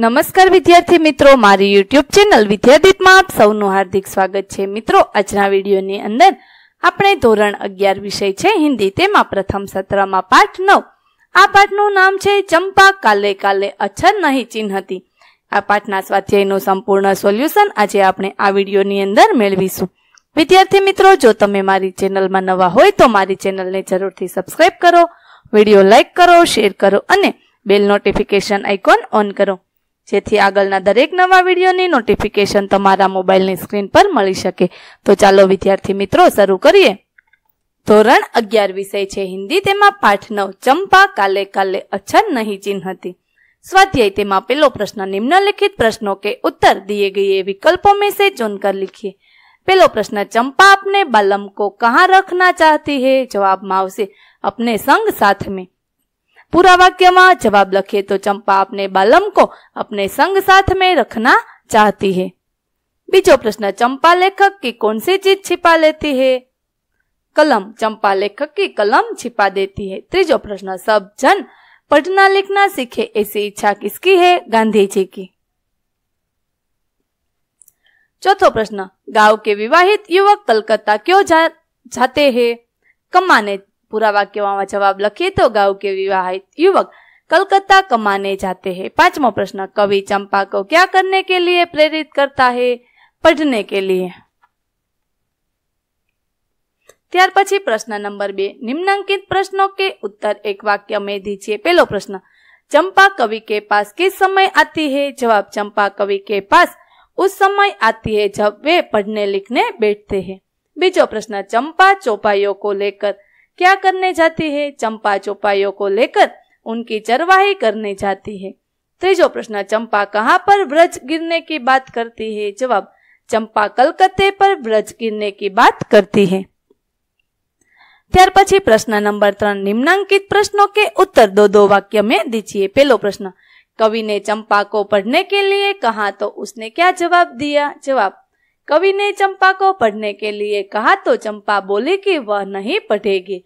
નમસ્કાર વિદ્યાર્થી મિત્રો મારી યુટ્યુબ ચેનલ વિદ્યાદીપમાં આપ સૌનું હાર્દિક સ્વાગત છે મિત્રો આજના વિડીયોની અંદર આપણે ધોરણ અગિયાર વિષય છે હિન્દી તેમાં પ્રથમ સત્રમાં પાઠ નવ આ પાઠનું નામ છે ચંપા કાલે કાલે અછર નહીં ચિહ્નતી આ પાઠના સ્વાધ્યાયનું સંપૂર્ણ સોલ્યુશન આજે આપણે આ વિડીયોની અંદર મેળવીશું વિદ્યાર્થી મિત્રો જો તમે મારી ચેનલમાં નવા હોય તો મારી ચેનલને જરૂરથી સબસ્ક્રાઇબ કરો વિડીયો લાઇક કરો શેર કરો અને બેલ નોટિફિકેશન આઇકોન ઓન કરો જેથી આગળના દરેક નવા વિડીયોની નોટિફિકેશન તમારા મોબાઈલની સ્ક્રીન પર મળી શકે તો ચાલો વિદ્યાર્થી મિત્રો શરૂ કરીએ ધોરણ અગિયાર વિષય છે હિન્દી તેમાં પાઠ નવ ચંપા કાલે કાલે અચ્છન નહીં ચિહ્ન હતી સ્વાધ્યાય તેમાં પેલો પ્રશ્ન નિમ્નલિખિત પ્રશ્નો કે ઉત્તર દિએ ગયે વિકલ્પો મેં સે ચુનકર લીખીએ પેલો પ્રશ્ન ચંપા આપને બાલમ કો કહા રખના ચાહતી હે જવાબમાં આવશે અપને સંગ સાથ મેં पूरा वाक्य में जवाब लखे तो चंपा अपने बालम को अपने संग साथ में रखना चाहती है बीजो प्रश्न चंपा लेखक की कौन सी चीज छिपा लेती है कलम चंपा लेखक की कलम छिपा देती है तीजो प्रश्न सब जन पढ़ना लिखना सीखे ऐसी इच्छा किसकी है गांधी जी की चौथो प्रश्न गांव के विवाहित युवक कलकत्ता क्यों जा, जाते हैं कमाने पूरा वाक्य जवाब લખીએ तो गांव के विवाहित युवक कलकत्ता कमाने जाते हैं पांचवा प्रश्न कवि चंपा को क्या करने के लिए प्रेरित करता है पढ़ने के लिए त्यार पी प्रश्न नंबर बे निम्नांकित प्रश्नों के उत्तर एक वाक्य में दीजिए પહેલો प्रश्न चंपा कवि के पास किस समय आती है जवाब चंपा कवि के पास उस समय आती है जब वे पढ़ने लिखने बैठते हैं बीजो प्रश्न चंपा चौपाइयों को लेकर क्या करने जाती है चंपा चौपाइयों को लेकर उनकी चरवाही करने जाती है तीजो प्रश्न चंपा कहाँ पर ब्रज गिरने की बात करती है जवाब चंपा कलकत्ते पर ब्रज गिरने की बात करती है त्यार पी प्रश्न नंबर ત્રણ निम्नांकित प्रश्नों के उत्तर दो दो वाक्य में दीजिए પહેલો प्रश्न कवि ने चंपा को पढ़ने के लिए कहा तो उसने क्या जवाब दिया जवाब कवि ने चंपा को पढ़ने के लिए कहा तो चंपा बोली कि वह नहीं पढ़ेगी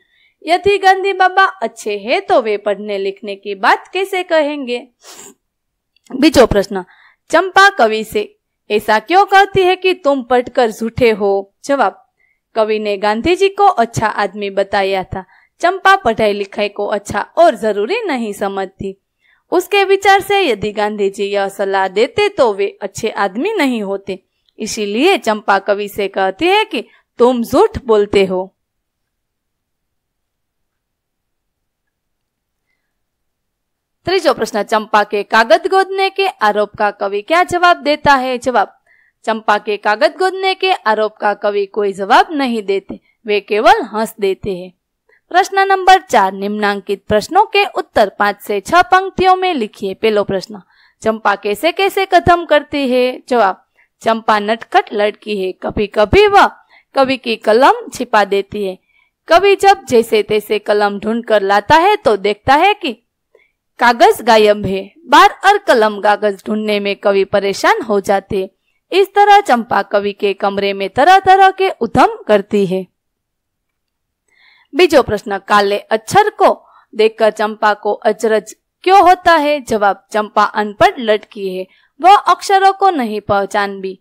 यदि गांधी बाबा अच्छे हैं तो वे पढ़ने लिखने की बात कैसे कहेंगे बीजो प्रश्न चंपा कवि से ऐसा क्यों कहती है कि तुम पढ़कर झूठे हो जवाब कवि ने गांधी जी को अच्छा आदमी बताया था चंपा पढ़ाई लिखाई को अच्छा और जरूरी नहीं समझती उसके विचार से यदि गांधी जी यह सलाह देते तो वे अच्छे आदमी नहीं होते इसीलिए चंपा कवि से कहती है कि तुम झूठ बोलते हो त्रीजो प्रश्न चंपा के कागज गोदने के आरोप का कवि क्या जवाब देता है जवाब चंपा के कागज गोदने के आरोप का कवि कोई जवाब नहीं देते वे केवल हंस देते हैं प्रश्न नंबर चार निम्नांकित प्रश्नों के उत्तर पांच से छह पंक्तियों में लिखिए पहलो प्रश्न चंपा कैसे कैसे कदम करती है जवाब चंपा नटखट लड़की है कभी कभी वह कवि की कलम छिपा देती है कवि जब जैसे तैसे कलम ढूंढ कर लाता है तो देखता है कि कागज गायब है बार और कलम कागज ढूंढने में कवि परेशान हो जाते है इस तरह चंपा कवि के कमरे में तरह तरह के उधम करती है बीजो प्रश्न काले अक्षर को देखकर चंपा को अचरज क्यों होता है जवाब चंपा अनपढ़ लड़की है वह अक्षरों को नहीं पहचान भी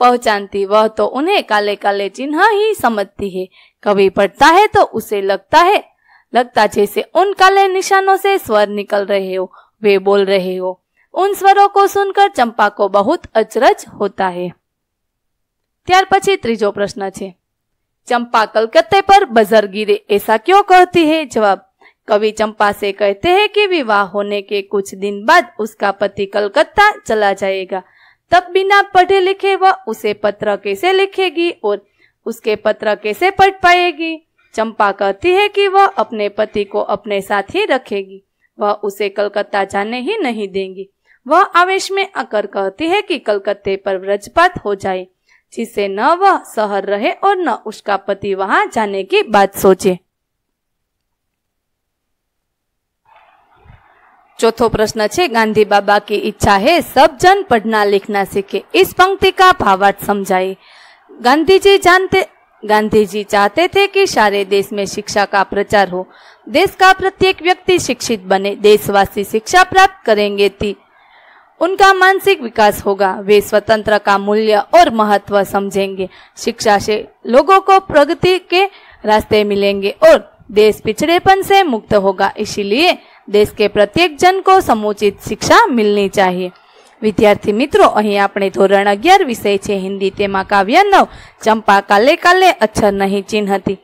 पहचानती वह तो उन्हें काले काले चिन्ह ही समझती है कभी पढ़ता है तो उसे लगता है लगता जैसे उन काले निशानों से स्वर निकल रहे हो वे बोल रहे हो उन स्वरों को सुनकर चंपा को बहुत अचरज होता है त्यार पी त्रीजो प्रश्न चंपा कलकत्ते पर बजर गिरे ऐसा क्यों कहती है जवाब कवि चंपा से कहते हैं कि विवाह होने के कुछ दिन बाद उसका पति कलकत्ता चला जाएगा तब बिना पढ़े लिखे वह उसे पत्र कैसे लिखेगी और उसके पत्र कैसे पढ़ पाएगी चंपा कहती है कि वह अपने पति को अपने साथ ही रखेगी वह उसे कलकत्ता जाने ही नहीं देंगी वह आवेश में आकर कहती है कि कलकत्ते पर व्रजपात हो जाए जिससे न वह शहर रहे और न उसका पति वहां जाने की बात सोचे चौथो प्रश्न छे गांधी बाबा की इच्छा है सब जन पढ़ना लिखना सीखे इस पंक्ति का भावार्थ समझाए गांधी जी जानते गांधी जी चाहते थे कि सारे देश में शिक्षा का प्रचार हो देश का प्रत्येक व्यक्ति शिक्षित बने देशवासी शिक्षा प्राप्त करेंगे थी उनका मानसिक विकास होगा वे स्वतंत्र का मूल्य और महत्व समझेंगे शिक्षा से लोगों को प्रगति के रास्ते मिलेंगे और देश पिछड़ेपन से मुक्त होगा इसीलिए દેશ કે प्रत्येक जन को समुचित शिक्षा मिलनी चाहिए વિદ્યાર્થી મિત્રો અહીં આપણે ધોરણ અગિયાર વિષય છે હિન્દી તેમાં કાવ્ય નવ ચંપા કાલે કાલે અચ્છર નહીં ચિહ્ન હતી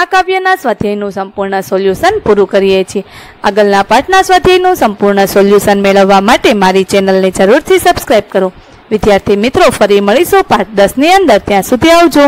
આ કાવ્યના સ્વાધ્યાયનું સંપૂર્ણ સોલ્યુશન પૂરું કરીએ છીએ આગળના પાઠના સ્વાધ્યાયનું સંપૂર્ણ સોલ્યુશન મેળવવા માટે મારી ચેનલને જરૂરથી સબસ્ક્રાઈબ કરો વિદ્યાર્થી મિત્રો ફરી મળીશું પાઠ દસની અંદર ત્યાં સુધી આવજો